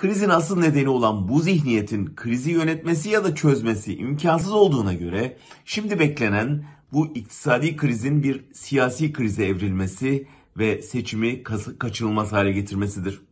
Krizin asıl nedeni olan bu zihniyetin krizi yönetmesi ya da çözmesi imkansız olduğuna göre şimdi beklenen bu iktisadi krizin bir siyasi krize evrilmesi ve seçimi kaçınılmaz hale getirmesidir.